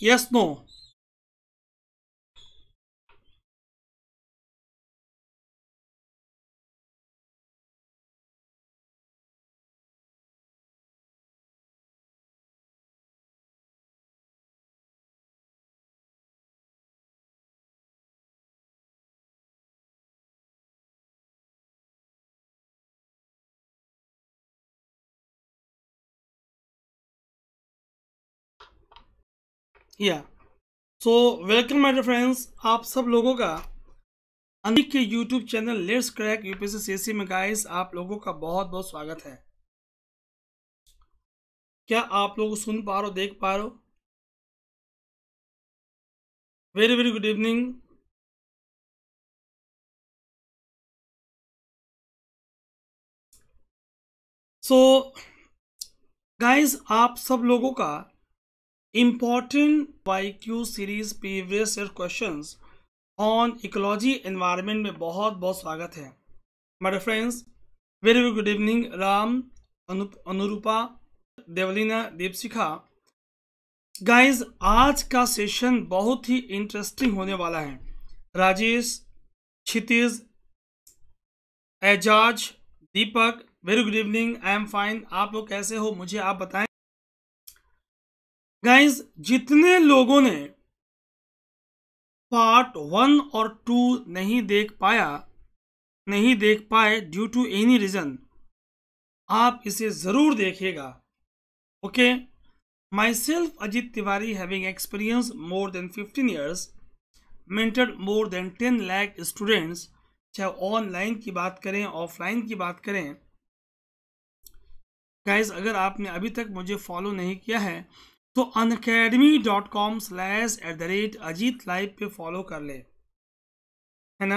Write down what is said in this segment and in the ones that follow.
Yes, no. या so welcome my friends आप सब लोगों का अनिक के YouTube channel let's crack UPSC में गाइस आप लोगों का बहुत बहुत स्वागत है क्या आप लोग सुन पा रहे हो देख पा रहे हो very very good evening so guys आप सब लोगों का important Y Q series previous year question on ecology environment में बहुत बहुत स्वागत है मेरे friends very very good evening Ram Anurupa Devleena Deepshikha guys आज का सेशन बहुत ही इंटरेस्टिंग होने वाला है Rajesh Kshitij Ejaz Deepak very good evening I am fine आप लोग कैसे हो मुझे आप बताएं गाइस जितने लोगों ने पार्ट वन और टू नहीं देख पाया नहीं देख पाए ड्यू टू एनी रीज़न आप इसे ज़रूर देखेगा okay myself Ajit Tiwari having experience more than fifteen years mentored more than ten lakh students चाहे ऑनलाइन की बात करें ऑफलाइन की बात करें गाइज अगर आपने अभी तक मुझे फॉलो नहीं किया है तो Unacademy dot com slash at the rate Ajit live पे फॉलो कर ले है ना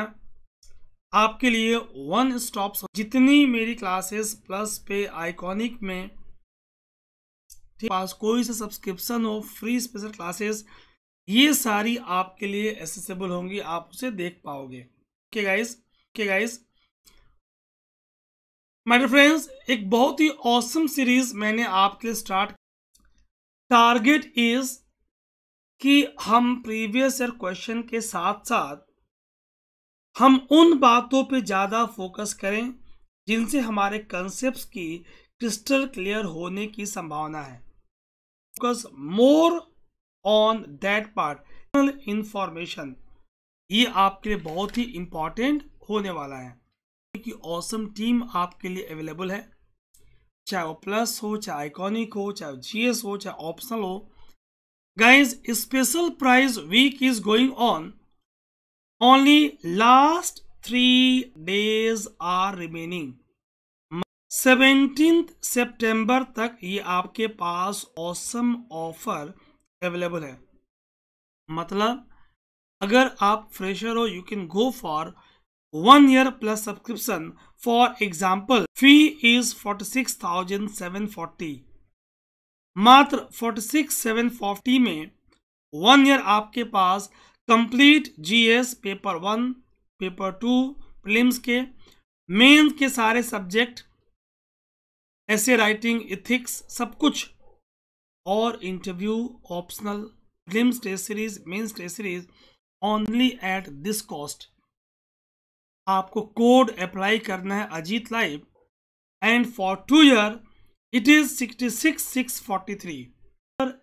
आपके लिए वन स्टॉप जितनी मेरी क्लासेस प्लस पे आइकॉनिक में पास कोई सा सब्सक्रिप्शन हो फ्री स्पेशल क्लासेस ये सारी आपके लिए एसेसेबल होंगी आप उसे देख पाओगे के गाइस के गाइस माय फ्रेंड्स एक बहुत ही औसम सीरीज मैंने आपके लिए स्टार्ट टारगेट इज कि हम प्रीवियस ईयर क्वेश्चन के साथ साथ हम उन बातों पे ज़्यादा फोकस करें जिनसे हमारे कंसेप्ट की क्रिस्टल क्लियर होने की संभावना है focus more on that part information ये आपके लिए बहुत ही इंपॉर्टेंट होने वाला है क्योंकि ऑसम टीम आपके लिए अवेलेबल है चाहे वो प्लस हो चाहे आइकॉनिक हो चाहे जी एस हो चाहे ऑप्शनल हो guys special prize week is going on only last three days are remaining 17th September तक ये आपके पास ऑसम ऑफर अवेलेबल है मतलब अगर आप फ्रेशर हो you can go for one year plus subscription For example, fee is forty. मात्र forty six seven forty में वन ईयर आपके पास complete GS paper one paper two prelims के मेन के सारे सब्जेक्ट ऐसे राइटिंग इथिक्स सब कुछ और interview optional film test series mains test series only at this cost आपको कोड अप्लाई करना है Ajit live and for two year it is sixty six six forty three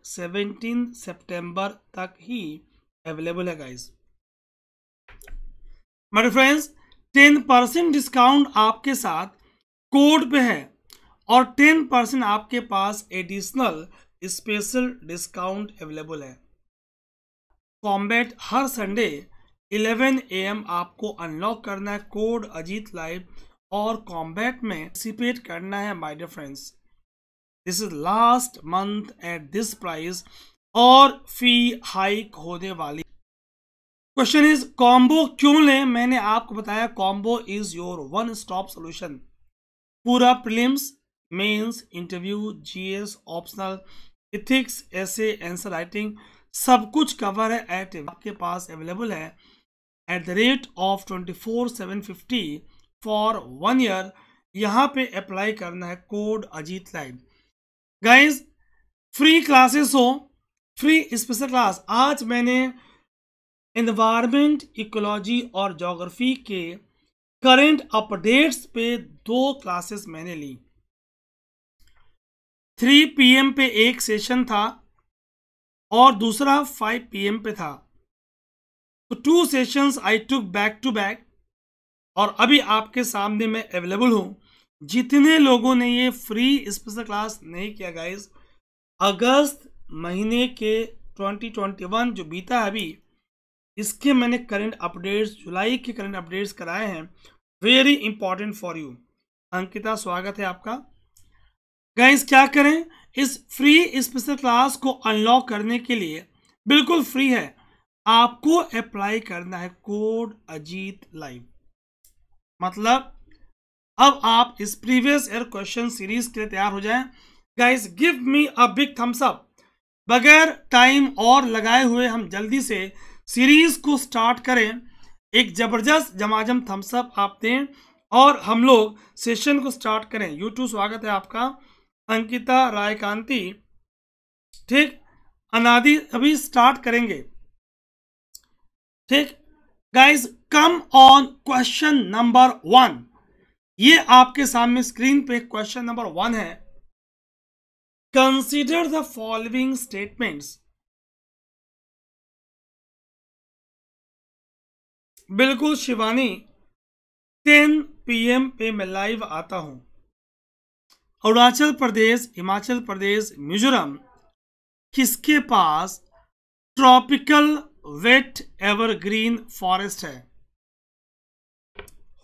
seventeen September तक ही available है guys मेरे फ्रेंड्स टेन परसेंट डिस्काउंट आपके साथ code पे है और टेन परसेंट आपके पास एडिशनल स्पेशल डिस्काउंट अवेलेबल है कॉम्बैट हर संडे 11 एम आपको अनलॉक करना है कोड अजीत लाइव और कॉम्बैट में पार्टिसिपेट करना है my dear friends this is last month at this price और फी हाइक होने वाली क्वेश्चन इज कॉम्बो क्यों लें मैंने आपको बताया combo is your one stop solution पूरा prelims mains interview GS optional ethics ऐसे आंसर राइटिंग सब कुछ कवर है एट आपके पास अवेलेबल है at the rate of twenty four seven fifty for one year यहाँ पे अप्लाई करना है code Ajit live guys free classes हो फ्री स्पेशल क्लास आज मैंने इन्वायरमेंट इकोलॉजी और जोग्राफी के करेंट अपडेट्स पे दो क्लासेस मैंने ली थ्री पीएम पे एक सेशन था और दूसरा फाइव पीएम पे था तो two sessions I took back to back और अभी आपके सामने मैं अवेलेबल हूँ जितने लोगों ने ये फ्री स्पेशल क्लास नहीं किया गाइज अगस्त महीने के 2021 जो बीता है अभी इसके मैंने करंट अपडेट्स जुलाई के करंट अपडेट्स कराए हैं very important for you Ankita स्वागत है आपका गाइज क्या करें इस फ्री स्पेशल क्लास को अनलॉक करने के लिए बिल्कुल फ्री है आपको अप्लाई करना है कोड अजीत लाइव मतलब अब आप इस प्रीवियस ईयर क्वेश्चन सीरीज के लिए तैयार हो जाएं guys give me a big thumbs up बगैर टाइम और लगाए हुए हम जल्दी से सीरीज को स्टार्ट करें एक जबरदस्त जमाजम थम्स अप आप दें और हम लोग सेशन को स्टार्ट करें यूट्यूब स्वागत है आपका अंकिता राय कांति ठीक अनादि अभी स्टार्ट करेंगे ठीक guys come on question number one ये आपके सामने स्क्रीन पे क्वेश्चन नंबर वन है कंसीडर द फॉलोइंग स्टेटमेंट्स बिल्कुल शिवानी 10 पीएम पे मैं लाइव आता हूं अरुणाचल प्रदेश हिमाचल प्रदेश मिजोरम किसके पास ट्रॉपिकल वेट एवरग्रीन फॉरेस्ट है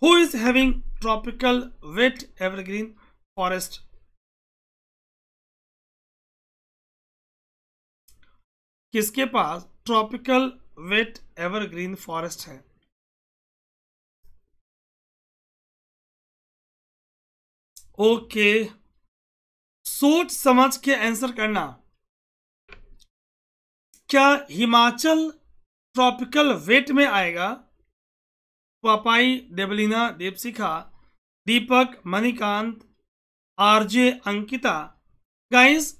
who is having tropical wet evergreen forest किसके पास ट्रॉपिकल वेट एवरग्रीन फॉरेस्ट है ओके सोच समझ के आंसर करना क्या हिमाचल ट्रॉपिकल वेट में आएगा पापाई देवलीना देवशिखा दीपक मणिकांत आरजे अंकिता गाइस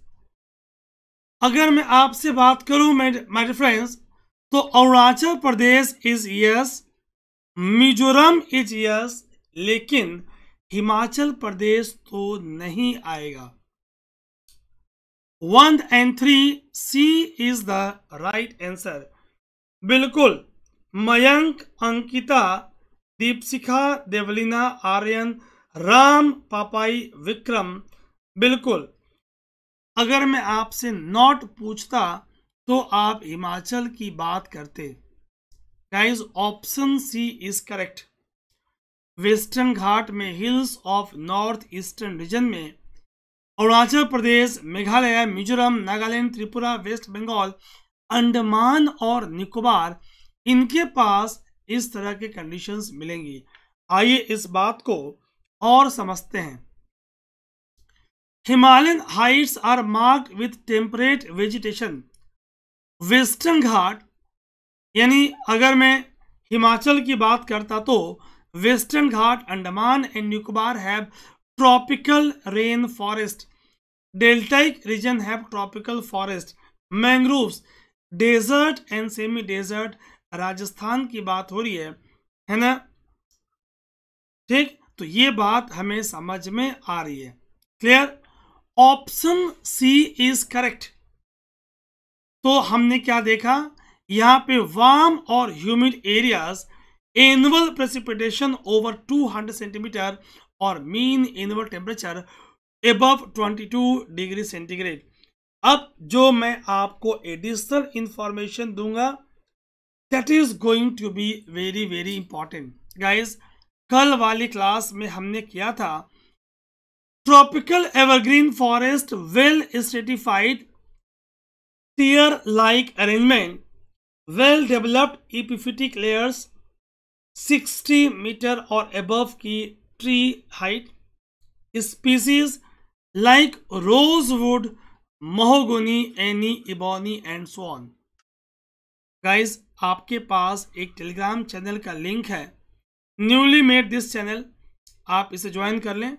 अगर मैं आपसे बात करूं माय फ्रेंड्स तो Arunachal Pradesh is yes Mizoram is yes लेकिन हिमाचल प्रदेश तो नहीं आएगा one and three C is the right answer बिल्कुल मयंक अंकिता दीपशिखा देवलीना आर्यन राम पापाई विक्रम बिल्कुल अगर मैं आपसे नॉट पूछता तो आप हिमाचल की बात करते guys option C is correct western Ghat में hills of north eastern region में अरुणाचल प्रदेश मेघालय मिजोरम नागालैंड त्रिपुरा वेस्ट बंगाल अंडमान और निकोबार इनके पास इस तरह के कंडीशंस मिलेंगी आइए इस बात को और समझते हैं Himalayan heights are mark with temperate vegetation western Ghat यानी अगर मैं हिमाचल की बात करता तो western Ghat Andaman and Nicobar have tropical rain forest deltaic region have tropical forest mangroves desert and semi desert Rajasthan की बात हो रही है है ना ठीक तो ये बात हमें समझ में आ रही है clear option C is correct तो हमने क्या देखा यहां पे वार्म और humid areas annual precipitation over 200 centimetre और mean annual temperature above 22 degree centigrade अब जो मैं आपको एडिशनल इंफॉर्मेशन दूंगा that is going to be very very important guys कल वाली क्लास में हमने किया था tropical evergreen forest well stratified tier like arrangement well developed epiphytic layers 60 metre और अबव की tree height species like rosewood mahogany any ebony and so on guys आपके पास एक टेलीग्राम चैनल का लिंक है न्यूली मेड दिस चैनल आप इसे join कर लें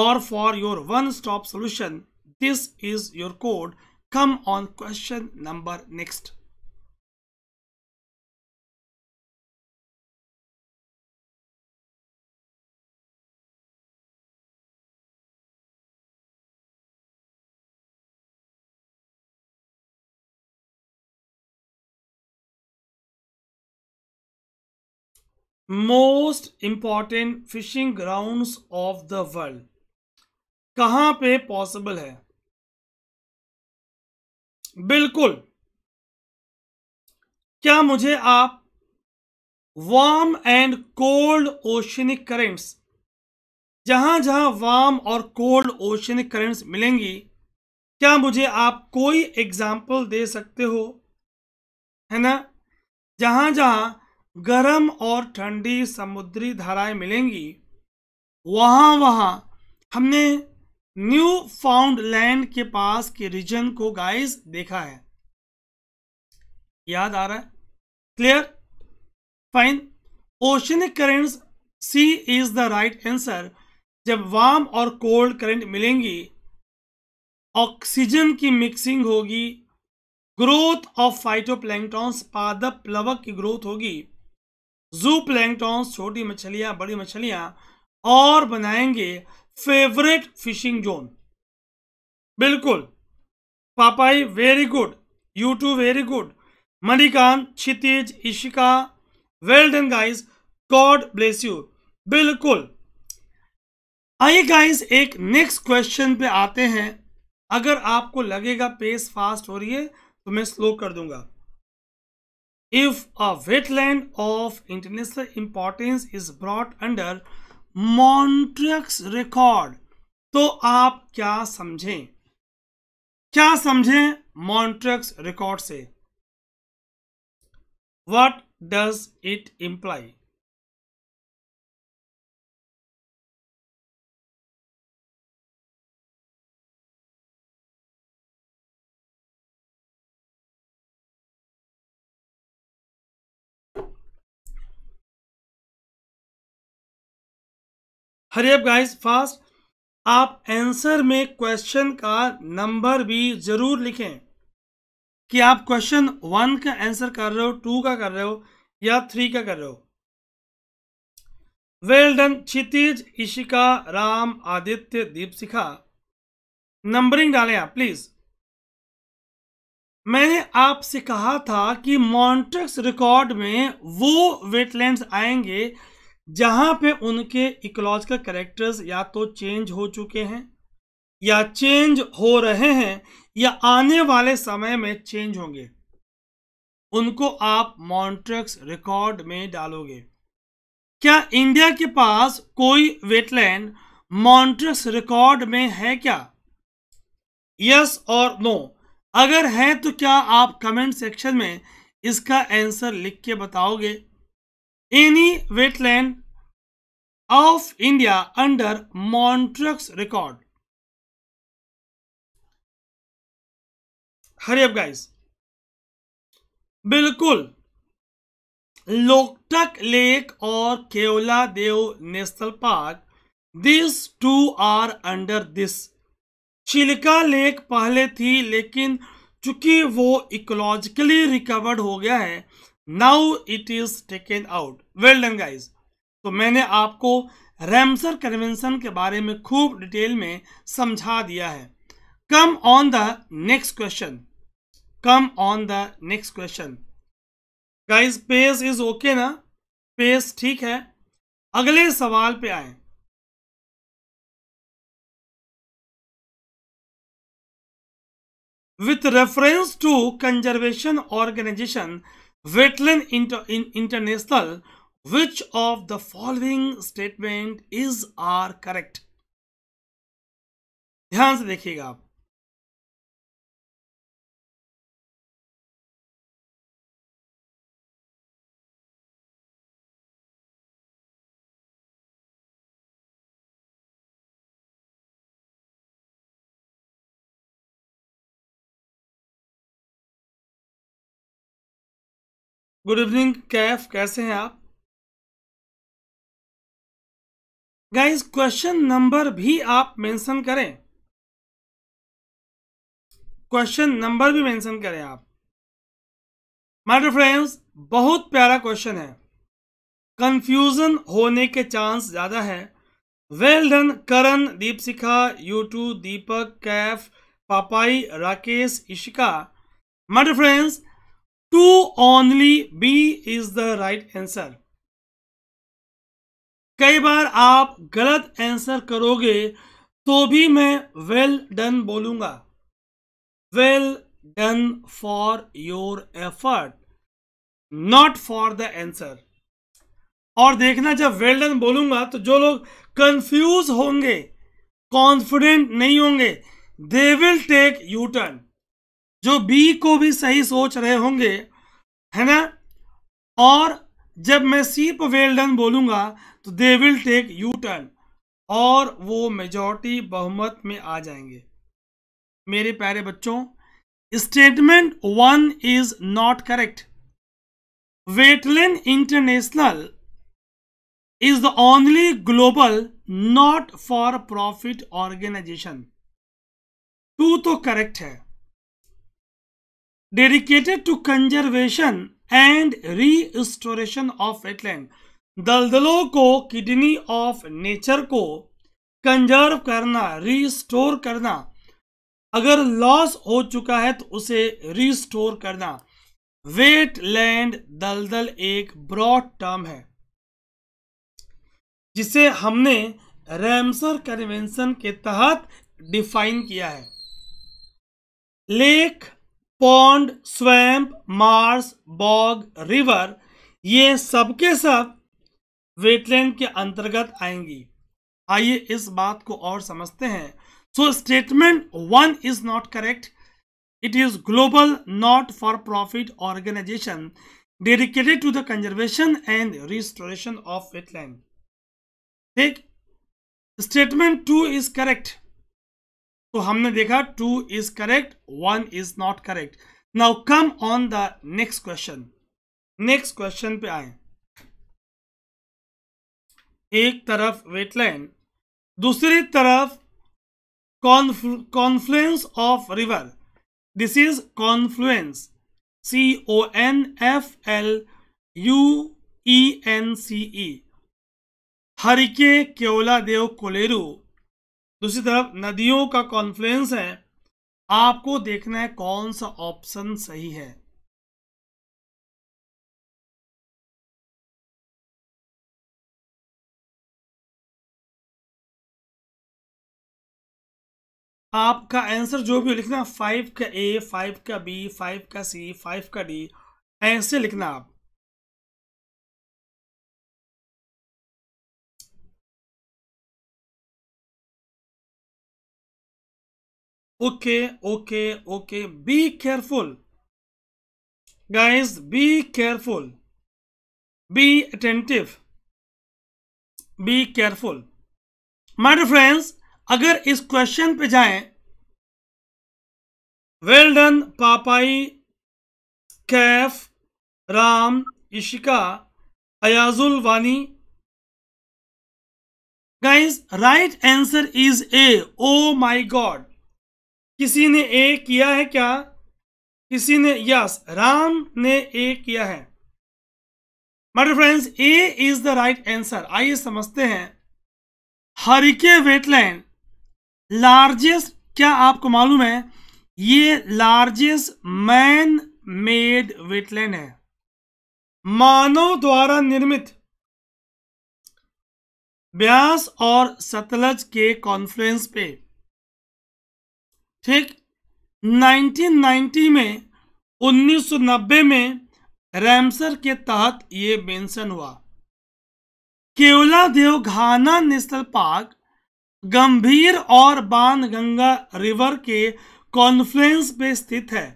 और for your one stop solution this is your code come on question number next most important fishing grounds of the world कहाँ पे पॉसिबल है बिल्कुल क्या मुझे आप warm and cold oceanic currents जहां जहां वार्म और कोल्ड ओशनिक करेंट्स मिलेंगी क्या मुझे आप कोई एग्जाम्पल दे सकते हो है ना जहां जहां गर्म और ठंडी समुद्री धाराएं मिलेंगी वहां वहां हमने न्यू फाउंडलैंड के पास के रीजन को गाइस देखा है याद आ रहा है clear fine oceanic currents C is the right answer जब वार्म और कोल्ड करंट मिलेंगी ऑक्सीजन की मिक्सिंग होगी ग्रोथ ऑफ फाइटोप्लैंक्टॉन्स पादप प्लवक की ग्रोथ होगी जू प्लैंगटॉन्स छोटी मछलियां बड़ी मछलियां और बनाएंगे फेवरेट फिशिंग जोन बिल्कुल Papai very good you too very good Manikant Kshitij Ishika well done guys God bless you बिल्कुल आइए गाइस एक नेक्स्ट क्वेश्चन पे आते हैं अगर आपको लगेगा पेस फास्ट हो रही है तो मैं स्लो कर दूंगा if a wetland of international importance is brought under Montreux record तो आप क्या समझें क्या समझें मॉन्ट्रक्स रिकॉर्ड से what does it imply hurry up guys fast आप आंसर में क्वेश्चन का नंबर भी जरूर लिखें कि आप क्वेश्चन वन का आंसर कर रहे हो टू का कर रहे हो या थ्री का कर रहे हो well done Kshitij Ishika Ram Aditya Deepshikha numbering डालें आप प्लीज मैंने आपसे कहा था कि मॉन्ट्रक्स रिकॉर्ड में वो वेटलैंड्स आएंगे जहां पे उनके इकोलॉजिकल करेक्टर्स या तो चेंज हो चुके हैं या चेंज हो रहे हैं या आने वाले समय में चेंज होंगे उनको आप मॉन्ट्रक्स रिकॉर्ड में डालोगे क्या इंडिया के पास कोई वेटलैंड मॉन्ट्रक्स रिकॉर्ड में है क्या यस और नो अगर है तो क्या आप कमेंट सेक्शन में इसका आंसर लिख के बताओगे any wetland of India under Montreux record Hurry up guys. बिल्कुल लोकटक लेक और Keoladeo national park this two are under this Chilika lake पहले थी लेकिन चूंकि वो इकोलॉजिकली रिकवर्ड हो गया है now it is taken out well done guys तो मैंने आपको रैमसर कन्वेंशन के बारे में खूब डिटेल में समझा दिया है come on the next question come on the next question guys pace is okay ना पेस ठीक है अगले सवाल पे आए with reference to conservation organization Wetland Inter in International, which of the following statement is are correct? ध्यान से देखिएगा आप गुड इवनिंग कैफ कैसे हैं आप गाइस क्वेश्चन नंबर भी आप मेंशन करें क्वेश्चन नंबर भी मेंशन करें आप माइडर फ्रेंड्स बहुत प्यारा क्वेश्चन है कंफ्यूजन होने के चांस ज़्यादा है well done Karan Deepshikha you too Deepak Kaif Papai Rakesh Ishika my dear friends two only B is the right answer कई बार आप गलत आंसर करोगे तो भी मैं वेल डन बोलूंगा well done for your effort not for the answer और देखना जब वेल डन बोलूंगा तो जो लोग कंफ्यूज होंगे कॉन्फिडेंट नहीं होंगे they will take you turn जो बी को भी सही सोच रहे होंगे है ना और जब मैं सी पर वेल डन बोलूंगा तो they will take you turn और वो मेजोरिटी बहुमत में आ जाएंगे मेरे प्यारे बच्चों statement one is not correct wetland international is the only global not for profit organization two तो करेक्ट है dedicated to conservation and restoration of wetland दलदलों को किडनी ऑफ नेचर को कंजर्व करना रिस्टोर करना अगर लॉस हो चुका है तो उसे रिस्टोर करना वेटलैंड दलदल एक ब्रॉड टर्म है जिसे हमने रैमसर कन्वेंशन के तहत डिफाइन किया है lake pond swamp marsh bog river ये सबके सब वेटलैंड के अंतर्गत आएंगी आइए इस बात को और समझते हैं so statement one is not correct it is global not for profit organization dedicated to the conservation and restoration of wetland एक स्टेटमेंट टू इज करेक्ट तो हमने देखा two is correct one is not correct now come on the next question next question पे आए एक तरफ wetland दूसरी तरफ confluence of river this is confluence C O N F L U E N C E Harike Keoladeo Kolleru दूसरी तरफ नदियों का कॉन्फ्लुएंस है आपको देखना है कौन सा ऑप्शन सही है आपका आंसर जो भी हो लिखना फाइव का ए फाइव का बी फाइव का सी फाइव का डी ऐसे लिखना आप okay okay okay be careful guys be careful be attentive be careful my dear friends अगर इस क्वेश्चन पे जाए well done Papai Kaif Ram Ishika Ayajul Wani guys right answer is A oh my God किसी ने ए किया है क्या किसी ने यस राम ने ए किया है my friends A is the right answer आइए समझते हैं हरिके वेटलैंड लार्जेस्ट क्या आपको मालूम है ये लार्जेस्ट मैन मेड वेटलैंड है मानव द्वारा निर्मित ब्यास और सतलज के कॉन्फ्लुएंस पे ठीक 1990 में 1990 में रैमसर के तहत ये मेंशन हुआ केवला देव घाना नेशनल पार्क गंभीर और बानगंगा रिवर के कॉन्फ्लुएंस पे स्थित है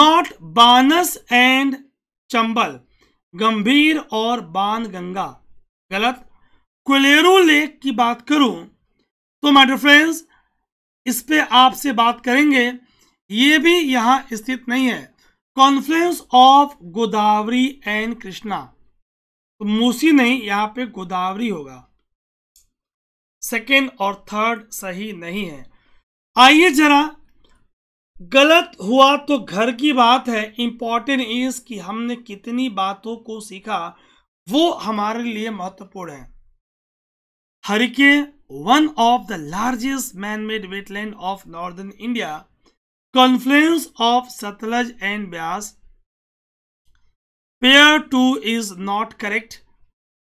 नॉट बानस एंड चंबल गंभीर और बानगंगा गलत कुलेरू लेक की बात करूं तो माइडर फ्रेंड्स इस पे आपसे बात करेंगे ये भी यहां स्थित नहीं है confluence of Godavari and Krishna तो मूसी नहीं यहाँ पे गोदावरी होगा सेकेंड और थर्ड सही नहीं है आइए जरा गलत हुआ तो घर की बात है इंपॉर्टेंट इज कि हमने कितनी बातों को सीखा वो हमारे लिए महत्वपूर्ण है Harike one of the largest man made wetland of northern India confluence of Sutlej and Beas pair two is not correct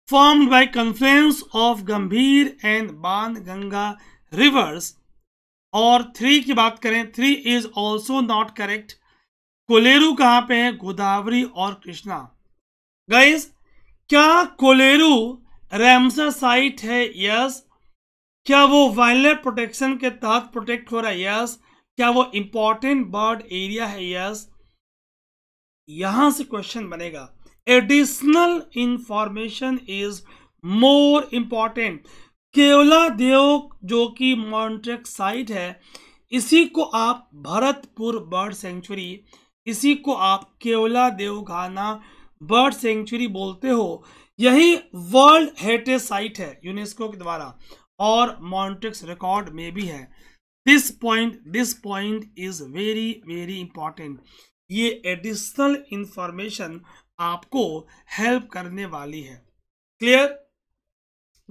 formed by confluence of Gambhir and Banganga rivers और थ्री की बात करें three is also not correct Kolleru कहां पे है गोदावरी और Krishna guys क्या Kolleru Ramsar site है यस क्या वो वाइल्ड प्रोटेक्शन के तहत प्रोटेक्ट हो रहा है यस क्या वो इंपॉर्टेंट बर्ड एरिया है यस यहां से क्वेश्चन बनेगा additional information is more important Keoladeo जो कि मॉन्ट्रेक साइट है इसी को आप भरतपुर बर्ड सेंचुरी इसी को आप केवला देवघाना बर्ड सेंचुरी बोलते हो यही वर्ल्ड हेरिटेज साइट है यूनेस्को के द्वारा और मॉन्ट्रिक्स रिकॉर्ड में भी है this point this point is very very important ये एडिशनल इंफॉर्मेशन आपको हेल्प करने वाली है क्लियर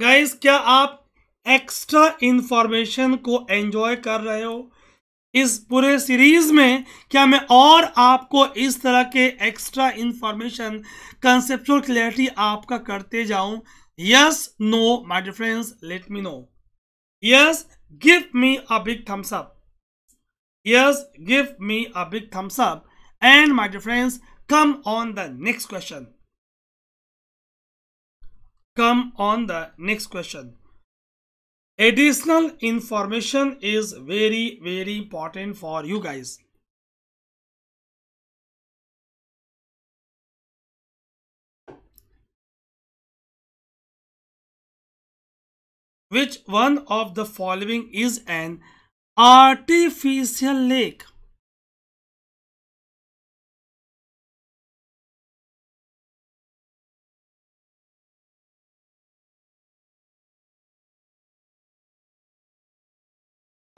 गाइस क्या आप एक्स्ट्रा इंफॉर्मेशन को एंजॉय कर रहे हो इस पूरे सीरीज में क्या मैं और आपको इस तरह के एक्स्ट्रा इंफॉर्मेशन कंसेप्चुअल क्लैरिटी आपका करते जाऊं yes no my dear friends let me know yes give me a big thumbs up yes give me a big thumbs up and my dear friends come on the next question come on the next question additional information is very very important for you guys which one of the following is an artificial lake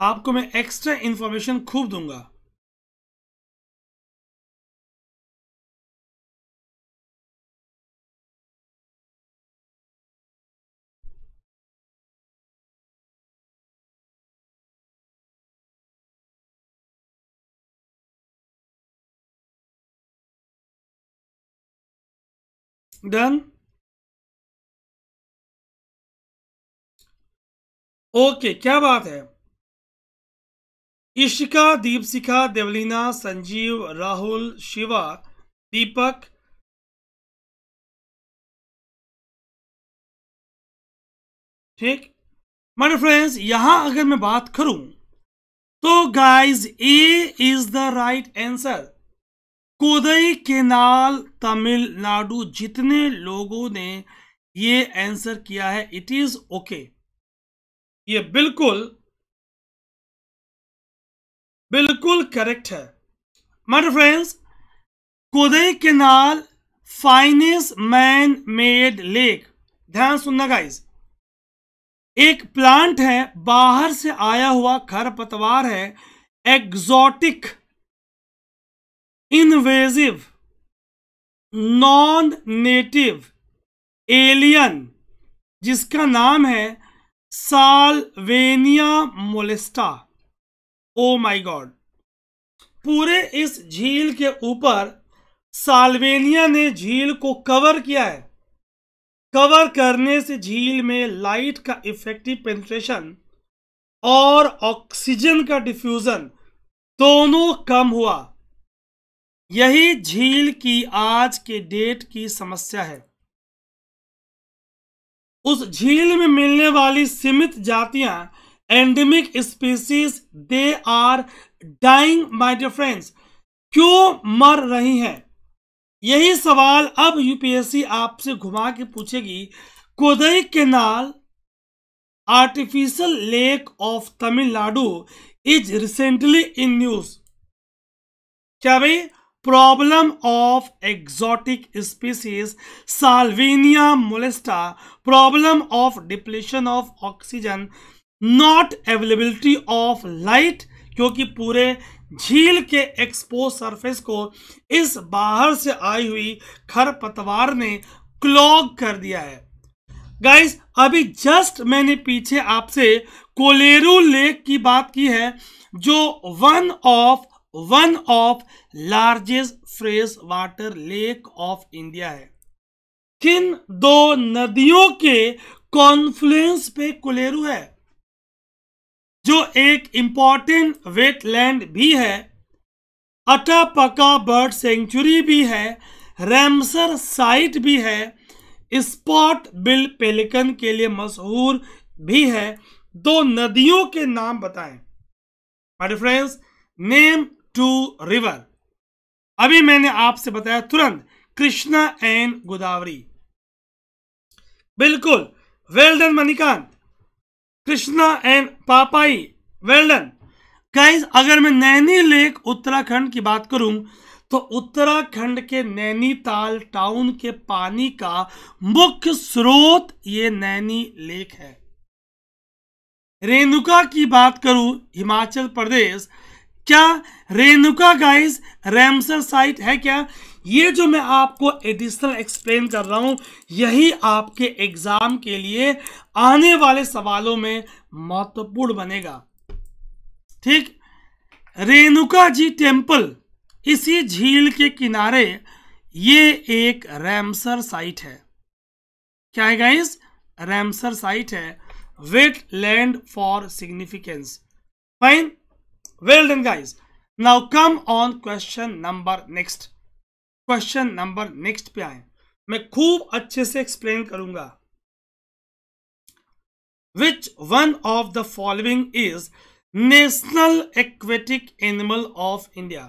आपको मैं extra information खूब दूंगा done okay क्या बात है इशिका दीपशिखा देवलीना संजीव राहुल शिवा दीपक ठीक my friends यहां अगर मैं बात करूं तो guys A is the right answer Kodaikanal Tamil Nadu जितने लोगों ने ये आंसर किया है इट इज ओके ये बिल्कुल बिल्कुल करेक्ट है माय फ्रेंड्स कोदे केनाल फाइनेस मैन मेड लेक ध्यान सुनना गाइस एक प्लांट है बाहर से आया हुआ खरपतवार है exotic invasive non native alien जिसका नाम है सालवेनिया मोलेस्टा ओ माई गॉड पूरे इस झील के ऊपर साल्वेनिया ने झील को कवर किया है कवर करने से झील में लाइट का इफेक्टिव पेंट्रेशन और ऑक्सीजन का डिफ्यूजन दोनों कम हुआ यही झील की आज के डेट की समस्या है उस झील में मिलने वाली सीमित जातियां endemic species they are dying my dear friends क्यों मर रही हैं यही सवाल अब यूपीएससी आपसे घुमा के पूछेगी Kodaikanal artificial lake of Tamil Nadu is recently in news क्या भाई problem of exotic species Salvinia molesta problem of depletion of oxygen not availability of light क्योंकि पूरे झील के एक्सपोज सरफेस को इस बाहर से आई हुई खरपतवार ने क्लॉग कर दिया है गाइस अभी जस्ट मैंने पीछे आपसे कोलेरू लेक की बात की है जो one of one of largest fresh water lake of India है किन दो नदियों के कॉन्फ्लुएंस पे कोलेरू है जो एक इम्पॉर्टेंट वेटलैंड भी है अटापका बर्ड सेंचुरी भी है रैमसर साइट भी है स्पॉट बिल पेलिकन के लिए मशहूर भी है दो नदियों के नाम बताएं फ्रेंड्स नेम टू रिवर अभी मैंने आपसे बताया तुरंत कृष्णा एंड गोदावरी बिल्कुल well done Manikant Krishna and Papai well done guys अगर मैं नैनी लेक उत्तराखंड की बात करूं तो उत्तराखंड के नैनीताल टाउन के पानी का मुख्य स्रोत ये नैनी लेक है रेणुका की बात करूं हिमाचल प्रदेश क्या रेणुका गाइस रैमसर साइट है क्या ये जो मैं आपको एडिशनल एक्सप्लेन कर रहा हूँ यही आपके एग्ज़ाम के लिए आने वाले सवालों में महत्वपूर्ण बनेगा ठीक रेणुका जी टेम्पल इसी झील के किनारे ये एक रैमसर साइट है क्या है गाइस रैमसर साइट है wetland for significance fine well done guys now come on question number next question number next पे आए मैं खूब अच्छे से एक्सप्लेन करूंगा which one of the following is national aquatic animal of India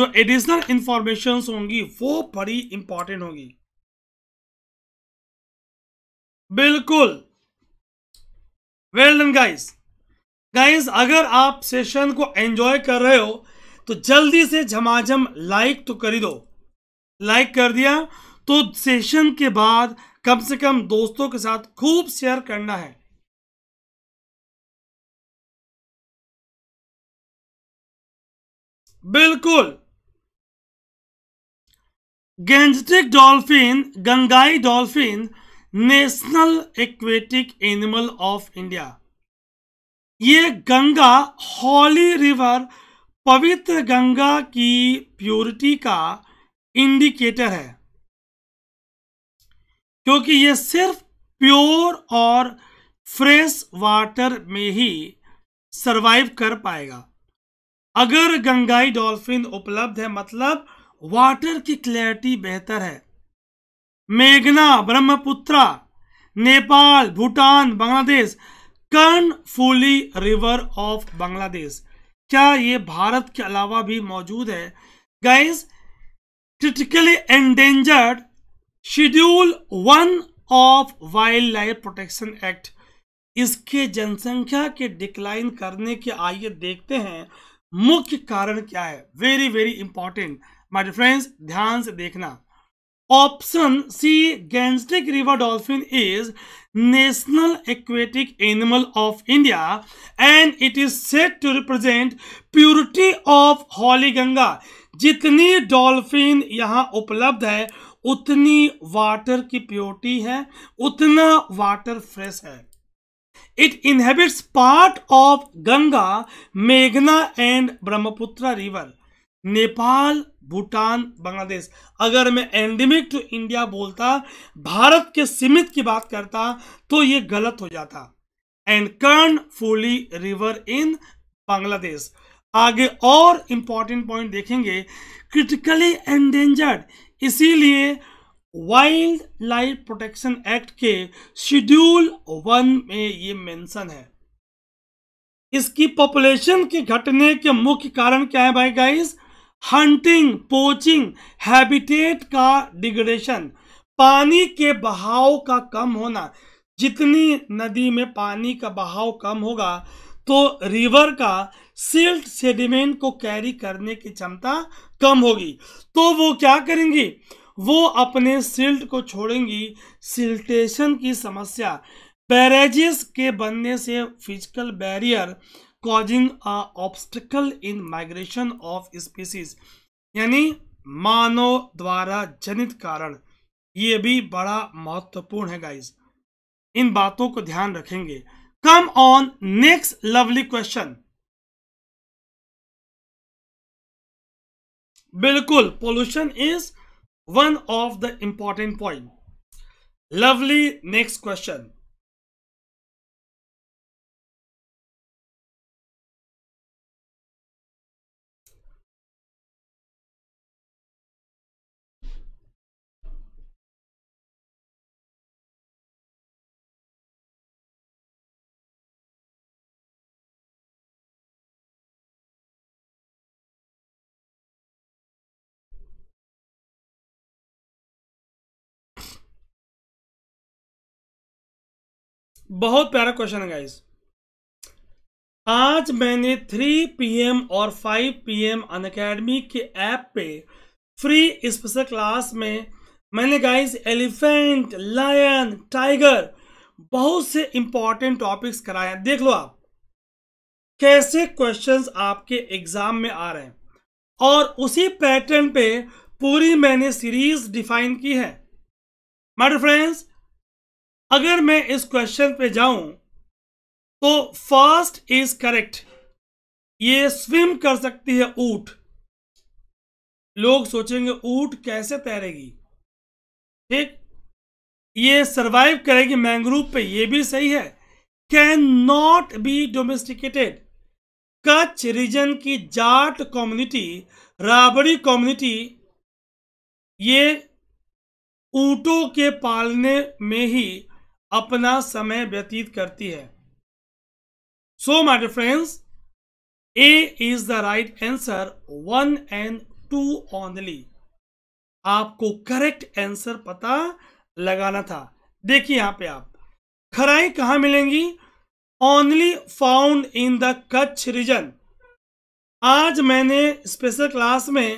जो additional information होंगी वो बड़ी इंपॉर्टेंट होगी बिल्कुल वेल डन गाइस गाइस अगर आप सेशन को एंजॉय कर रहे हो तो जल्दी से झमाझम लाइक तो कर दो लाइक कर दिया तो सेशन के बाद कम से कम दोस्तों के साथ खूब शेयर करना है बिल्कुल गेंजटिक डॉल्फिन गंगाई dolphin national aquatic animal of India ये गंगा हॉली रिवर पवित्र गंगा की प्योरिटी का इंडिकेटर है क्योंकि यह सिर्फ प्योर और फ्रेश वाटर में ही सरवाइव कर पाएगा अगर गंगाई डॉल्फिन उपलब्ध है मतलब वाटर की क्लैरिटी बेहतर है मेघना ब्रह्मपुत्रा नेपाल भूटान बांग्लादेश कर्ण फूली रिवर ऑफ बांग्लादेश क्या ये भारत के अलावा भी मौजूद है guys critically endangered schedule one of wild life protection act इसके जनसंख्या के डिक्लाइन करने के आइए देखते हैं मुख्य कारण क्या है very very important my friends ध्यान से देखना option C Gangetic river dolphin is national aquatic animal of India and it is set to represent purity of holy Ganga जितनी डॉल्फिन यहाँ उपलब्ध है उतनी वाटर की प्योरिटी है उतना वाटर फ्रेश है it inhabits part of Ganga मेघना एंड ब्रह्मपुत्र रिवर नेपाल भूटान बांग्लादेश अगर मैं एंडेमिक टू इंडिया बोलता भारत के सीमित की बात करता तो ये गलत हो जाता एंड कर्न फूली रिवर इन बांग्लादेश आगे और इंपॉर्टेंट पॉइंट देखेंगे क्रिटिकली एंडेंजर्ड इसीलिए वाइल्ड लाइफ प्रोटेक्शन एक्ट के शेड्यूल वन में ये मेंशन है इसकी पॉपुलेशन के घटने के मुख्य कारण क्या है भाई गाइज हंटिंग पोचिंग हैबिटेट का डिग्रेशन पानी के बहाव का कम होना जितनी नदी में पानी का बहाव कम होगा तो रिवर का सिल्ट सेडिमेंट को कैरी करने की क्षमता कम होगी तो वो क्या करेंगी वो अपने सिल्ट को छोड़ेंगी सिल्टेशन की समस्या बैरेजेस के बनने से physical barrier causing a obstacle in migration of species यानी मानव द्वारा जनित कारण ये भी बड़ा महत्वपूर्ण है गाइज इन बातों को ध्यान रखेंगे come on next lovely question बिल्कुल pollution is one of the important point lovely next question बहुत प्यारा क्वेश्चन है गाइस आज मैंने 3 पीएम और 5 पीएम अनअकैडमी के ऐप पे फ्री स्पेशल क्लास में मैंने गाइस एलिफेंट लायन टाइगर बहुत से इंपॉर्टेंट टॉपिक्स कराए हैं देख लो आप कैसे क्वेश्चंस आपके एग्जाम में आ रहे हैं और उसी पैटर्न पे पूरी मैंने सीरीज डिफाइन की है माय फ्रेंड्स अगर मैं इस क्वेश्चन पे जाऊं तो फर्स्ट इज करेक्ट ये स्विम कर सकती है ऊट लोग सोचेंगे ऊट कैसे तैरेगी ठीक ये सरवाइव करेगी मैंग्रोव पे ये भी सही है can not be domesticated Kutch region की जाट कम्युनिटी राबड़ी कम्युनिटी ये ऊटों के पालने में ही अपना समय व्यतीत करती है so my friends A is the right answer one and two only आपको करेक्ट आंसर पता लगाना था देखिए यहां पे आप खराई कहां मिलेंगी only found in the Kutch region आज मैंने स्पेशल क्लास में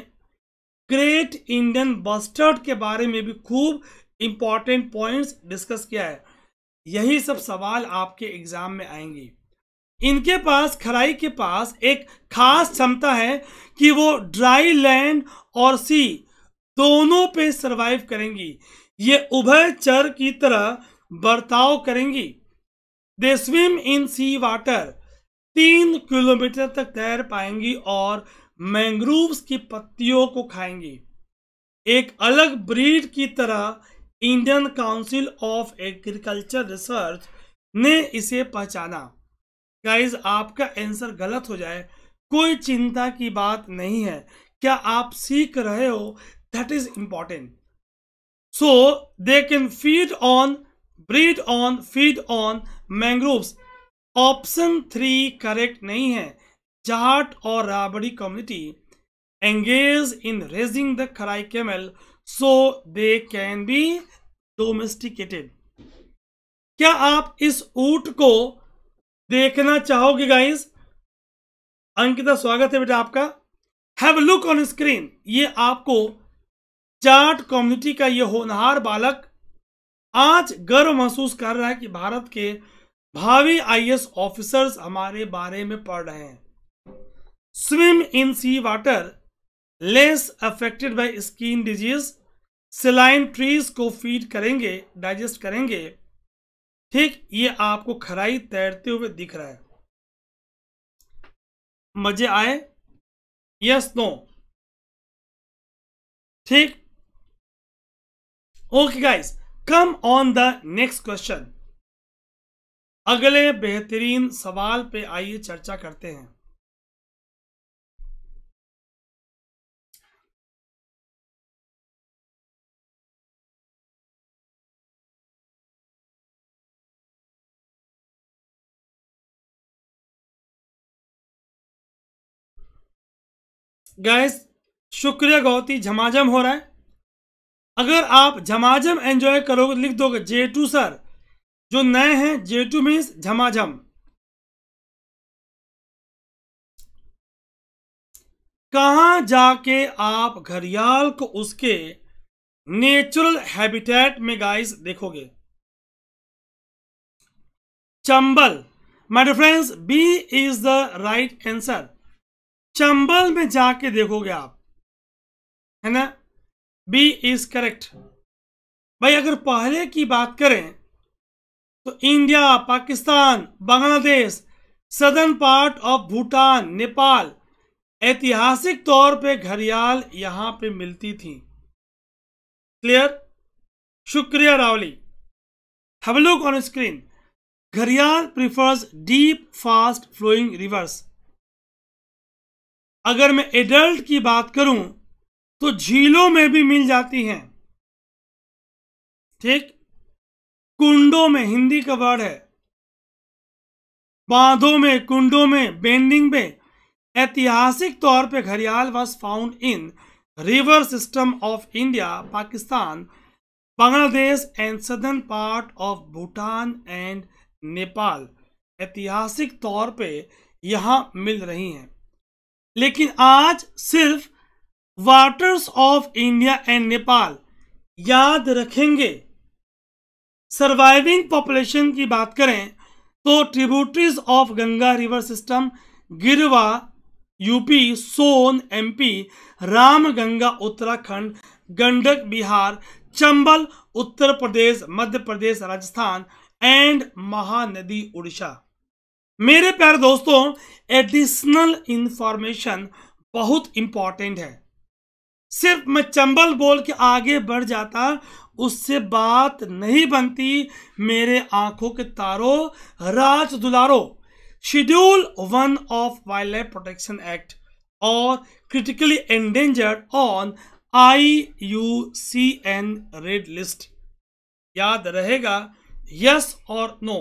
ग्रेट इंडियन बस्टर्ड के बारे में भी खूब इंपॉर्टेंट पॉइंट्स डिस्कस किया है यही सब सवाल आपके एग्जाम में आएंगे इनके पास खराई के पास एक खास क्षमता है कि वो ड्राई लैंड और सी दोनों पे सरवाइव करेंगी ये उभय चर की तरह बर्ताव करेंगी they swim in sea water तीन किलोमीटर तक तैर पाएंगी और मैंग्रोव्स की पत्तियों को खाएंगी एक अलग ब्रीड की तरह Indian Council of Agriculture Research ने इसे पहचाना गाइज आपका आंसर गलत हो जाए कोई चिंता की बात नहीं है क्या आप सीख रहे हो that is important so they can feed on breed on feed on mangroves option three correct नहीं है जाट और Rabari community engage in raising the Kharai camel so they can be domesticated क्या आप इस ऊट को देखना चाहोगे गाइस अंकिता स्वागत है बेटा आपका हैव लुक ऑन स्क्रीन ये आपको चार्ट कम्युनिटी का ये होनहार बालक आज गर्व महसूस कर रहा है कि भारत के भावी आईएएस ऑफिसर्स हमारे बारे में पढ़ रहे हैं swim in sea water less affected by skin disease saline trees को फीड करेंगे डाइजेस्ट करेंगे ठीक ये आपको खराई तैरते हुए दिख रहा है मजे आए यस नो ठीक okay guys come on the next question अगले बेहतरीन सवाल पे आइए चर्चा करते हैं गैस शुक्रिया गौती झमाझम हो रहा है अगर आप झमाझम एंजॉय करोगे लिख दोगे जे टू सर जो नए हैं जे टू मीन्स झमाझम कहा जाके आप घरियाल को उसके नेचुरल हैबिटेट में गाइस देखोगे Chambal my B is the right answer Chambal में जाके देखोगे आप है ना बी इज करेक्ट भाई अगर पहले की बात करें तो India Pakistan Bangladesh southern part of Bhutan Nepal ऐतिहासिक तौर पे घड़ियाल यहां पे मिलती थी क्लियर शुक्रिया रावली हम लोग ऑन स्क्रीन घड़ियाल prefers deep fast flowing rivers अगर मैं एडल्ट की बात करूं तो झीलों में भी मिल जाती हैं ठीक कुंडों में हिंदी का वर्ड है बांधों में कुंडों में बेंडिंग में ऐतिहासिक तौर पे घड़ियाल was found in river system of India Pakistan Bangladesh and southern part of Bhutan and Nepal ऐतिहासिक तौर पे यहां मिल रही हैं लेकिन आज सिर्फ waters of India and Nepal याद रखेंगे सर्वाइविंग पॉपुलेशन की बात करें तो tributaries of Ganga river system Girwa UP Son MP Ramganga Uttarakhand Gandak Bihar Chambal Uttar Pradesh Madhya Pradesh Rajasthan and Mahanadi Orissa मेरे प्यारे दोस्तों एडिशनल इंफॉर्मेशन बहुत इंपॉर्टेंट है सिर्फ मैं चंबल बोल के आगे बढ़ जाता उससे बात नहीं बनती मेरे आंखों के तारो राज दुलारो schedule one of wild life protection act और critically endangered on I U C N red list याद रहेगा यस और नो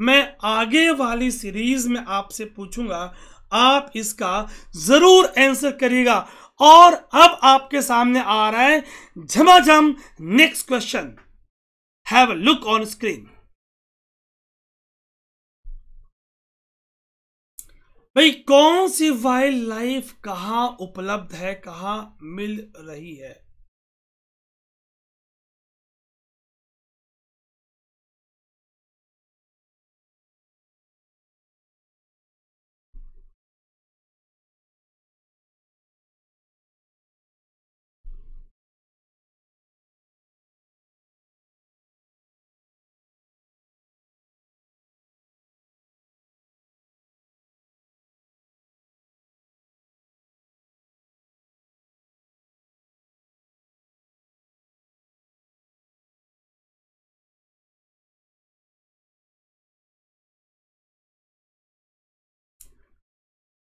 मैं आगे वाली सीरीज में आपसे पूछूंगा आप इसका जरूर आंसर करिएगा और अब आपके सामने आ रहा है झमाझम next question have a look on screen भाई कौन सी वाइल्ड लाइफ कहां उपलब्ध है कहां मिल रही है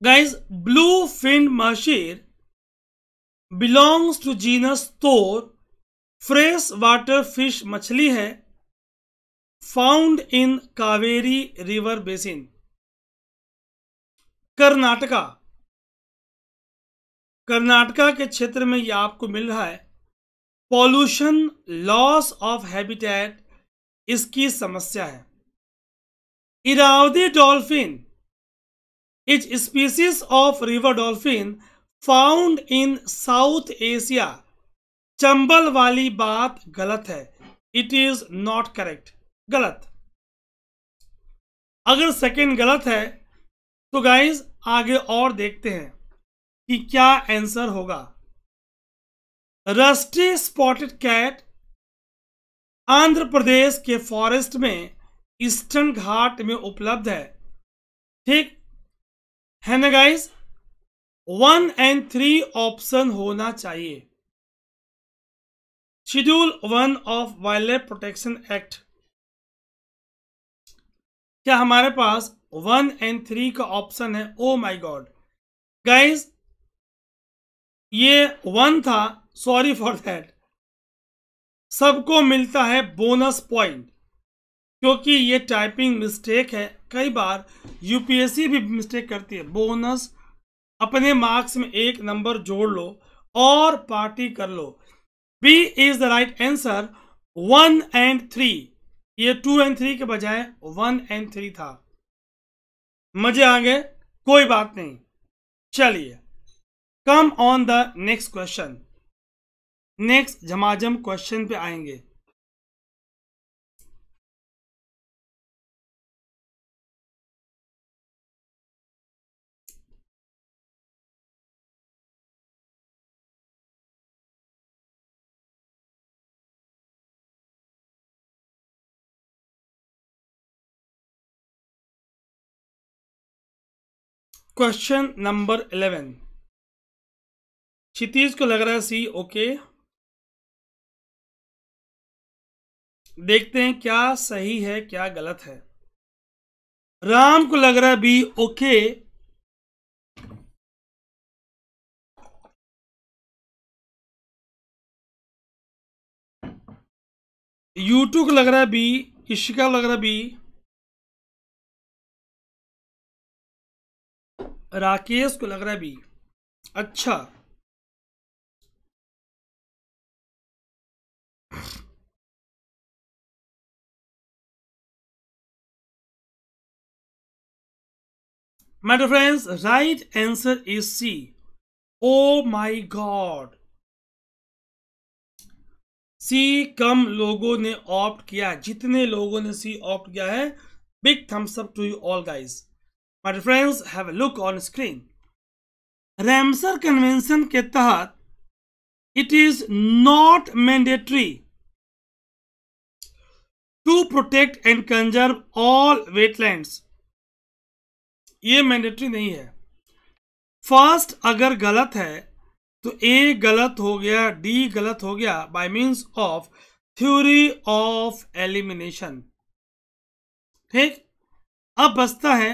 guys blue fin mahseer belongs to genus Tor fresh water fish मछली है found in Kaveri river basin Karnataka Karnataka के क्षेत्र में यह आपको मिल रहा है पॉल्यूशन लॉस ऑफ हैबिटेट इसकी समस्या है Irrawaddy dolphin is species of river dolphin found in South Asia. Chambal वाली बात गलत है इट इज नॉट करेक्ट गलत अगर सेकेंड गलत है तो गाइज आगे और देखते हैं कि क्या आंसर होगा rusty spotted cat Andhra Pradesh के फॉरेस्ट में ईस्टर्न घाट में उपलब्ध है ठीक है ना guys one and three option होना चाहिए schedule one of wild life protection act क्या हमारे पास वन एंड थ्री का ऑप्शन है ओ माई गॉड गाइज ये वन था सॉरी फॉर दैट सबको मिलता है बोनस पॉइंट क्योंकि ये टाइपिंग मिस्टेक है कई बार यूपीएससी भी मिस्टेक करती है बोनस अपने मार्क्स में एक नंबर जोड़ लो और पार्टी कर लो B is the right answer one and three ये टू एंड थ्री के बजाय वन एंड थ्री था मजे आ गए कोई बात नहीं चलिए come on the next question next झमाझम क्वेश्चन पे आएंगे क्वेश्चन नंबर इलेवन क्षितिज को लग रहा है सी ओके देखते हैं क्या सही है क्या गलत है राम को लग रहा है बी ओके यू टू को लग रहा है बी इशिका लग रहा है बी राकेश को लग रहा है बी अच्छा My friends right answer is C oh Oh God C कम लोगों ने ऑप्ट किया जितने लोगों ने सी ऑप्ट किया है big thumbs up to you all guys My dear friends, have a look on screen. Ramsar Convention के तहत it is not mandatory to protect and conserve all wetlands. ये mandatory नहीं है फर्स्ट अगर गलत है तो ए गलत हो गया डी गलत हो गया by means of theory of elimination ठीक अब बचता है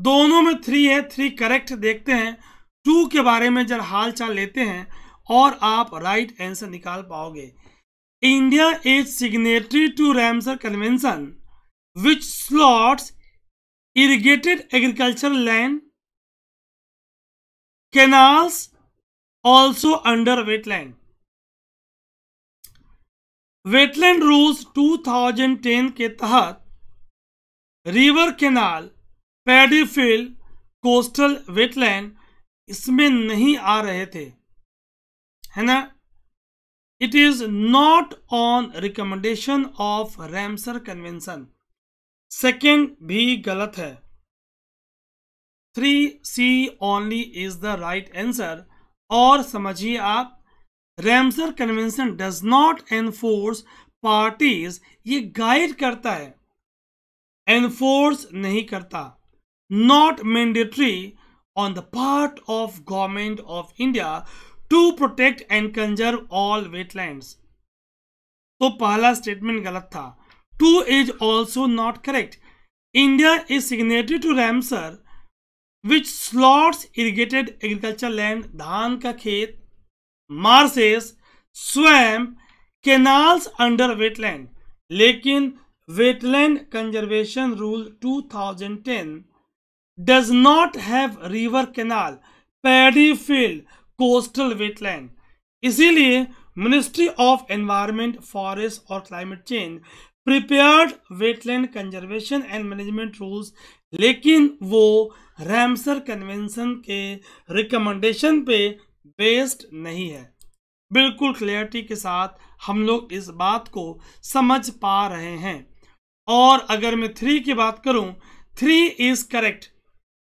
दोनों में थ्री है थ्री करेक्ट देखते हैं टू के बारे में जरा हाल चाल लेते हैं और आप राइट आंसर निकाल पाओगे India is signatory to Ramsar convention which slots irrigated agriculture land canals also under wetland wetland rules 2010 के तहत river canal paddy field coastal wetland इसमें नहीं आ रहे थे है ना it is not on recommendation of Ramsar convention second भी गलत है three C only is the right answer और समझिए आप Ramsar convention does not enforce parties ये गाइड करता है एनफोर्स नहीं करता not mandatory on the part of government of India to protect and conserve all wetlands. So, Pahala statement Galatha. Two is also not correct. India is signatory to Ramsar, which slots irrigated agricultural land, dhan ka khet, marshes, swamp, canals under wetland. Lekin, wetland conservation rule 2010 does not have river canal paddy field coastal wetland इसीलिए ministry of environment forest और climate change prepare wetland conservation and management rules लेकिन वो Ramsar convention के recommendation पे based नहीं है बिल्कुल clarity के साथ हम लोग इस बात को समझ पा रहे हैं और अगर मैं थ्री की बात करूं three is correct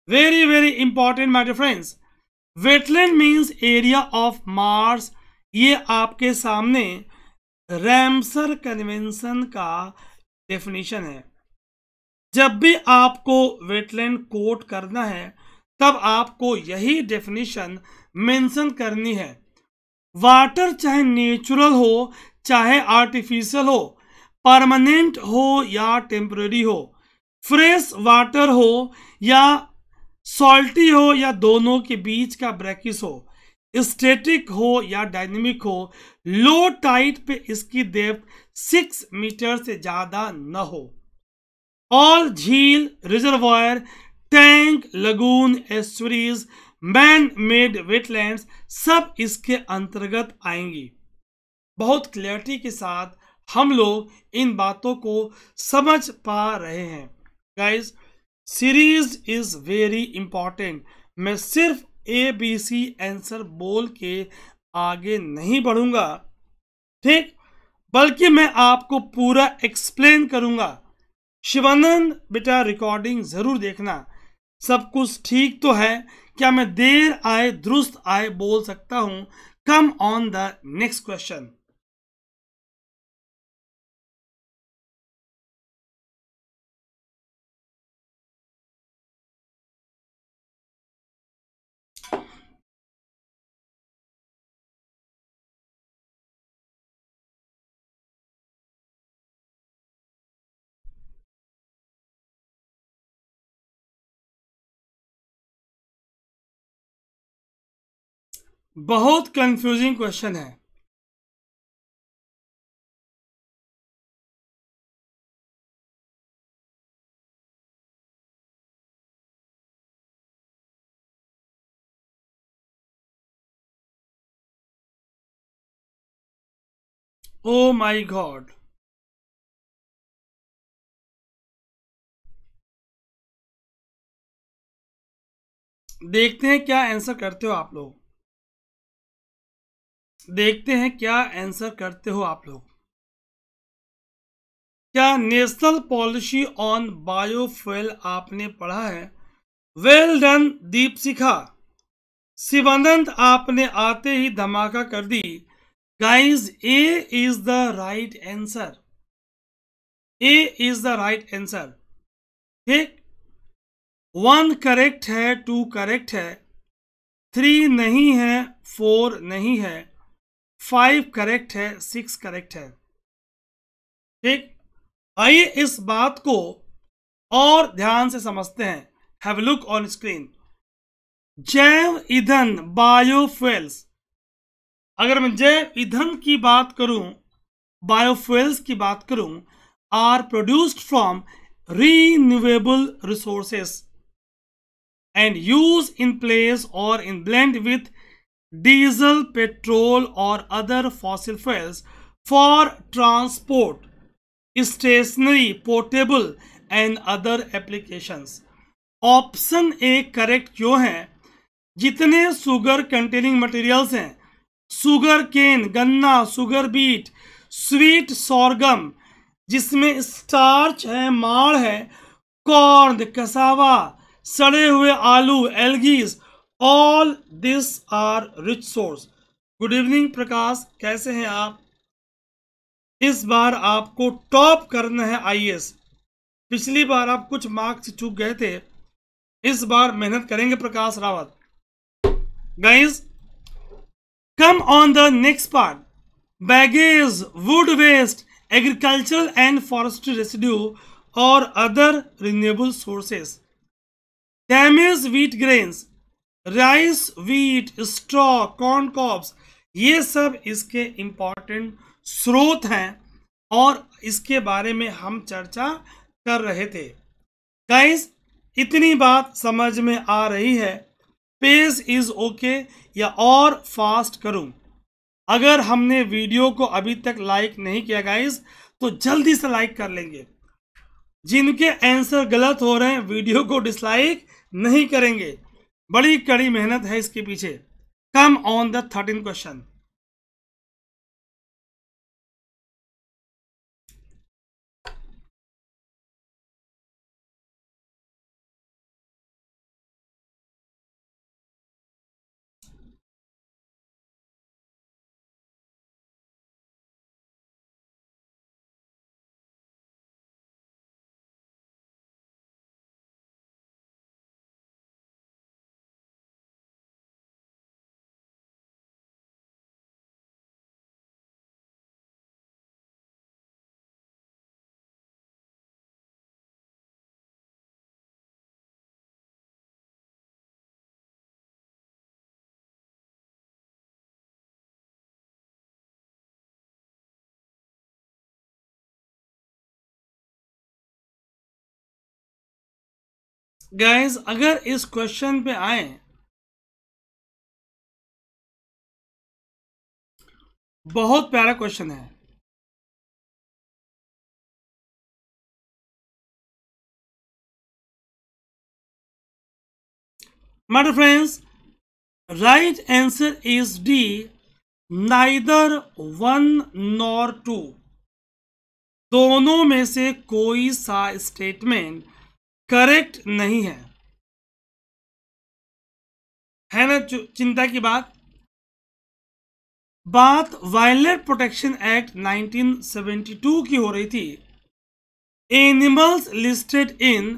Very, very important, my dear friends. Wetland means area of marsh ये आपके सामने रैमसर कन्वेंशन का डेफिनेशन है जब भी आपको वेटलैंड कोट करना है तब आपको यही डेफिनेशन मेंशन करनी है वाटर चाहे नेचुरल हो चाहे आर्टिफिशियल हो परमानेंट हो या टेम्प्ररी हो फ्रेश वाटर हो या सॉल्टी हो या दोनों के बीच का ब्रैकिस हो स्टेटिक हो या डायनेमिक हो लो टाइट पे इसकी डेप्थ सिक्स मीटर से ज़्यादा न हो और झील reservoir tank lagoon estuaries man made wetland सब इसके अंतर्गत आएंगी बहुत क्लैरिटी के साथ हम लोग इन बातों को समझ पा रहे हैं guys series is very important मैं सिर्फ ए बी सी एंसर बोल के आगे नहीं बढ़ूंगा ठीक बल्कि मैं आपको पूरा एक्सप्लेन करूंगा शिवानंद बेटा रिकॉर्डिंग जरूर देखना सब कुछ ठीक तो है क्या मैं देर आए दुरुस्त आए बोल सकता हूं come on the next question बहुत कंफ्यूजिंग क्वेश्चन है ओ माय गॉड देखते हैं क्या आंसर करते हो आप लोग देखते हैं क्या आंसर करते हो आप लोग क्या नेशनल पॉलिसी ऑन बायोफ्यूल आपने पढ़ा है वेल डन दीप सिखा शिवानंद आपने आते ही धमाका कर दी guys A is the right answer A is the right answer ठीक वन करेक्ट है टू करेक्ट है थ्री नहीं है फोर नहीं है फाइव करेक्ट है सिक्स करेक्ट है ठीक आइए इस बात को और ध्यान से समझते हैं हैव लुक ऑन स्क्रीन जैव ईंधन बायोफ्यूल्स अगर मैं जैव ईंधन की बात करूं बायोफ्यूल्स की बात करूं are produced from renewable resources and use in place or in blend with diesel petrol or other fossil fuels for transport stationary portable and other applications option A correct क्यों है जितने सुगर कंटेनिंग मटेरियल्स हैं sugar cane गन्ना sugar beet sweet sorghum जिसमें starch है माड़ है corn cassava सड़े हुए आलू algae all this are rich source good evening Prakash कैसे हैं आप इस बार आपको टॉप करना है आईएएस पिछली बार आप कुछ मार्क्स चूक गए थे इस बार मेहनत करेंगे Prakash Rawat guys come on the next part bagasse wood waste agricultural and forestry residue और other renewable sources damage wheat grains rice wheat straw corn crops ये सब इसके इम्पॉर्टेंट स्रोत हैं और इसके बारे में हम चर्चा कर रहे थे गाइस इतनी बात समझ में आ रही है पेस इज ओके या और फास्ट करूं अगर हमने वीडियो को अभी तक लाइक नहीं किया गाइस तो जल्दी से लाइक कर लेंगे जिनके आंसर गलत हो रहे हैं वीडियो को डिसलाइक नहीं करेंगे बड़ी कड़ी मेहनत है इसके पीछे come on the thirteen question guys अगर इस क्वेश्चन पे आए बहुत प्यारा क्वेश्चन है my friends right answer is D neither one nor two दोनों में से कोई सा स्टेटमेंट करेक्ट नहीं है है ना चिंता की बात बात वायलेट प्रोटेक्शन एक्ट 1972 की हो रही थी animals listed in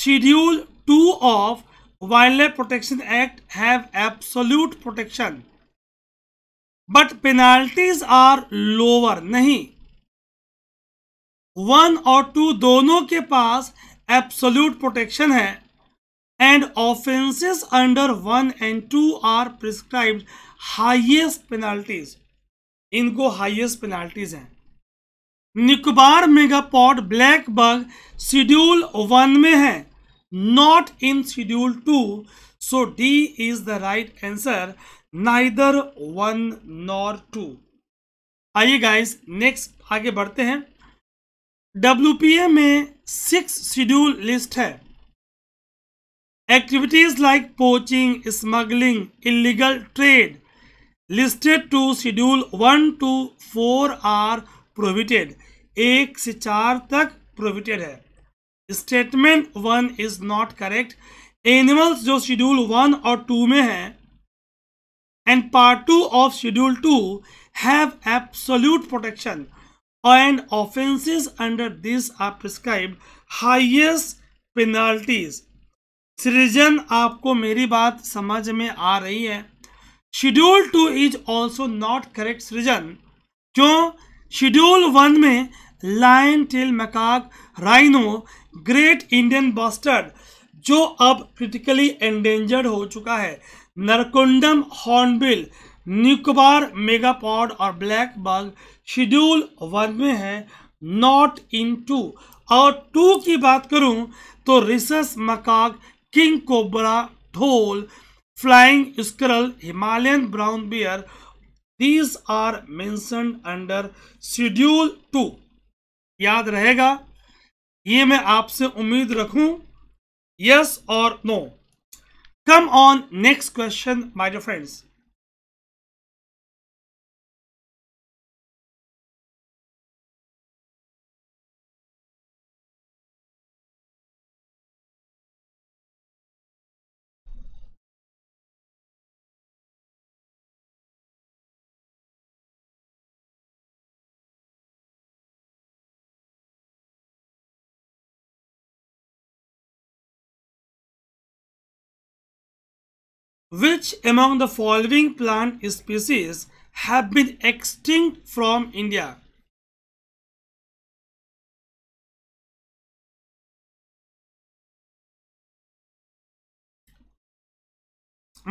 schedule two of wildlife protection act have absolute protection but penalties are lower नहीं वन और टू दोनों के पास एब्सोल्यूट प्रोटेक्शन है and offences under one and two are prescribe highest penalties इनको हाइएस्ट पेनाल्टीज हैं Nicobar megapode black buck schedule one में है not in schedule two so D is the right answer neither one nor two आइए guys next आगे बढ़ते हैं W में six schedule list है activities like poaching smuggling illegal trade listed to schedule one two four are prohibited एक से चार तक प्रोविटेड है statement one is not correct animals जो शेड्यूल वन और टू में है and part two of schedule two have absolute protection and offenses under this are prescribed highest penalties सृजन आपको मेरी बात समझ में आ रही है schedule two is also not correct Srijan क्यों शेड्यूल वन में lion tail macaque rhino great Indian bustard जो अब क्रिटिकली एंडेंजर्ड हो चुका है नरकुंडम हॉर्नबिल न्यूकोबार मेगापॉड और ब्लैक बग शेड्यूल वन में है नॉट इन टू और टू की बात करूं तो rhesus macaque king cobra dhole flying squirrel Himalayan brown bear these are मैं अंडर शेड्यूल टू याद रहेगा ये मैं आपसे उम्मीद रखूं यस और no come on next question my dear friends Which among the following plant species have been extinct from India?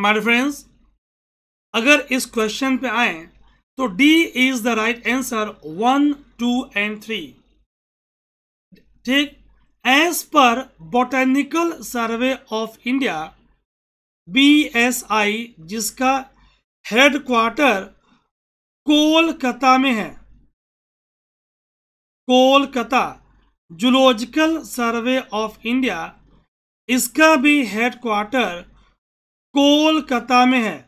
My friends, अगर इस क्वेश्चन पे आए तो D is the right answer 1, 2 and 3. ठीक, as per Botanical Survey of India, BSI जिसका headquarter Kolkata में है Kolkata zoological survey of India इसका भी हेडक्वार्टर कोलकाता में है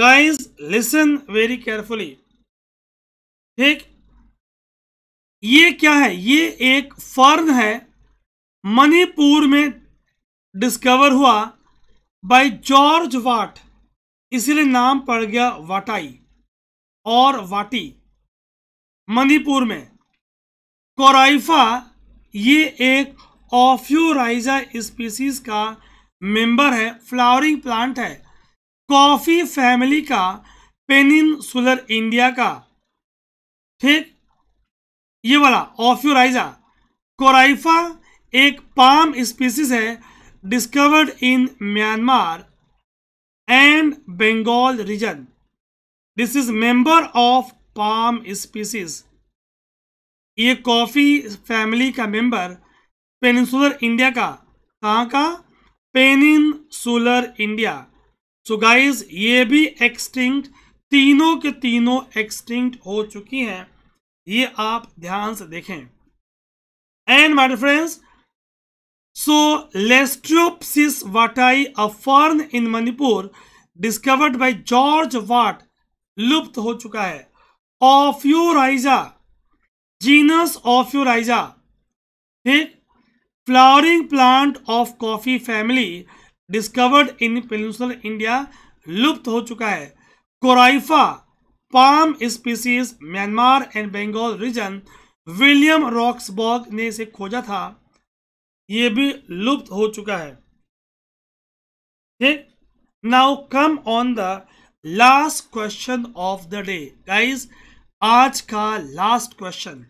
गाइस लिसन वेरी केयरफुली ठीक ये क्या है ये एक फर्न है मणिपुर में डिस्कवर हुआ बाई जॉर्ज वाट इसीलिए नाम पड़ गया वाटाई और वाटी मणिपुर में कोराइफा ये एक ऑफ्यूराइजा स्पीसीज का मेंबर है फ्लावरिंग प्लांट है कॉफ़ी फैमिली का सुलर इंडिया का ठीक ये वाला ऑफ्यूराइजा कोराइफा एक पाम स्पीसीज है discovered in Myanmar and Bengal region. This is member of palm species. ये कॉफी फैमिली का मेंबर पेनिनसुलर इंडिया का कहाँ का पेनिनसुलर इंडिया सो गाइस ये भी एक्सटिंक्ट तीनों के तीनों एक्सटिंक्ट हो चुकी हैं ये आप ध्यान से देखें and my friends So Lestropsis wattai, a fern in Manipur, discovered by George Watt, लुप्त हो चुका है ऑफ्यूराइजा जीनस ऑफ्यूराइजा ठीक flowering plant of coffee family discovered in peninsular India लुप्त हो चुका है Corypha palm species Myanmar and Bengal region William Roxburgh ने इसे खोजा था ये भी लुप्त हो चुका है ठीक now come on the last question of the day guys आज का last question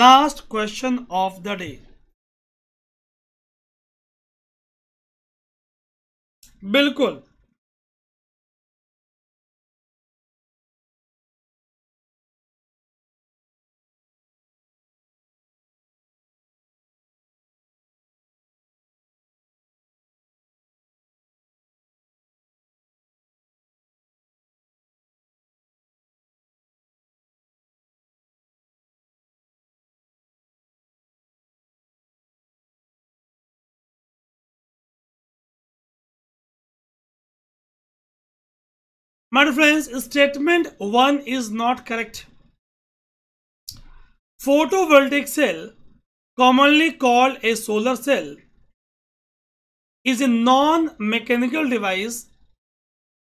last question of the day बिल्कुल My dear friends, statement 1 is not correct. Photovoltaic cell, commonly called a solar cell, is a non-mechanical device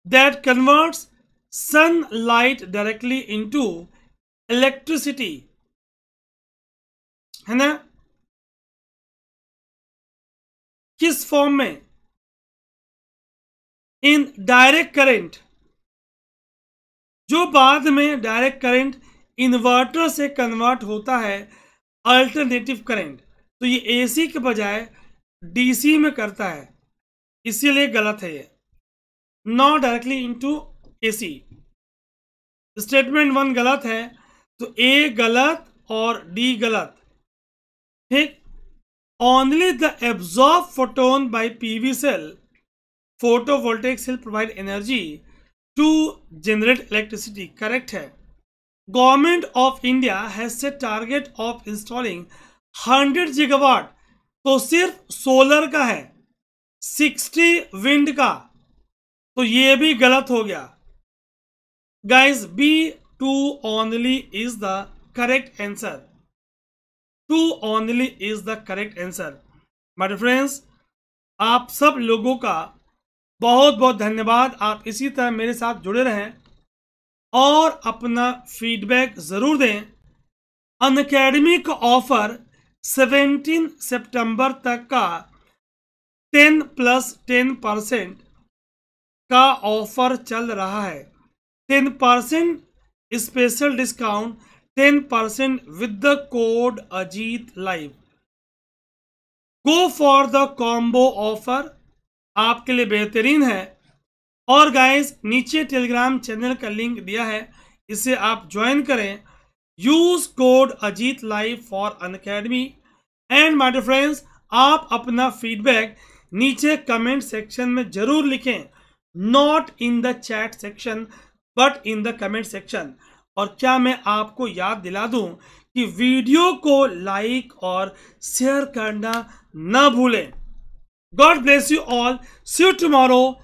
that converts sunlight directly into electricity. है ना किस form में in direct current जो बाद में direct current inverter से convert होता है अल्टरनेटिव करंट तो ये एसी के बजाय डीसी में करता है इसीलिए गलत है ये not directly into AC statement one गलत है तो ए गलत और डी गलत ठीक only the absorb photon by PV cell photovoltaic cell provide energy to generate electricity correct है government of India has set target of installing 100 gigawatt तो सिर्फ सोलर का है 60 विंड का तो ये भी गलत हो गया guys B two only is the correct answer two only is the correct answer my friends आप सब लोगों का बहुत बहुत धन्यवाद आप इसी तरह मेरे साथ जुड़े रहें और अपना फीडबैक ज़रूर दें अन अकेडमी का ऑफ़र 17 सितंबर तक का 10 प्लस 10 परसेंट का ऑफ़र चल रहा है 10 percent special discount 10 percent with the code Ajit live go for the combo offer आपके लिए बेहतरीन है और गाइस नीचे टेलीग्राम चैनल का लिंक दिया है इसे आप ज्वाइन करें use code Ajit live for Unacademy and my friends आप अपना फीडबैक नीचे कमेंट सेक्शन में जरूर लिखें not in the chat section but in the comment section और क्या मैं आपको याद दिला दूं कि वीडियो को लाइक और शेयर करना ना भूलें God bless you all. See you tomorrow.